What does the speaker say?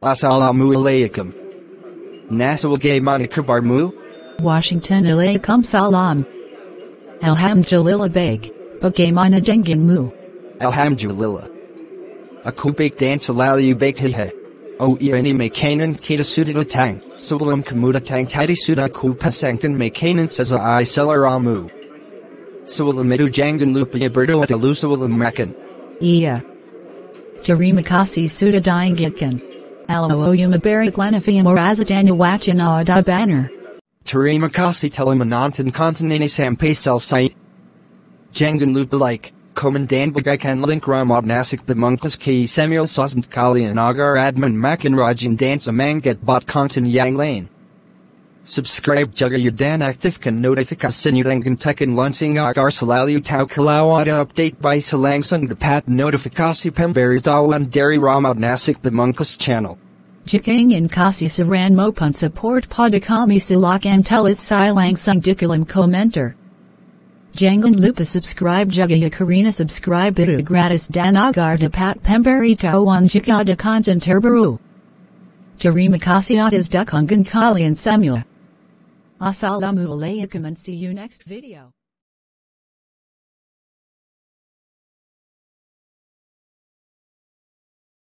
Assalamu alaikum. Nassau gay moniker barmu? Washington alaikum salam. Alhamdulillah bake, bagaimana jengin mu. Alhamdulillah. Aku bake dan selalu bake hehe. Oh iya ini makanan kita sudah datang, sebelum kamu datang tadi sudah aku pasangkan makanan sesuai seleramu. Sebelum itu jangan lupa berdoa dulu sebelum makan. Iya. Terima kasih sudah diingatkan. Alaoyuma Barry Wachanada Banner. Terima kasih telah menonton konten ini sampai selesai. Jangan lupa like, komen dan bagikan link ramad nasik pemungkas ki Samuel Sosmed kalian agar admin makin rajin dan semangat bot konten yang lain subscribe jaga jagayadan active kan notification yudangan tekan launching agar selalu tau kalau ada update by selangsung dapat notifikasi pemberitahuan dari ramad nasik pemungkas channel. Jakangan kasi saran mopun support pada kami telis tulis sung dikulam commenter. Jangan lupa subscribe jaga karina subscribe itu gratis dan agar dapat pemberitahuan jika ada konten terbaru. Terima makasih atas dukungan kalian semua. Assalamu alaikum and see you next video.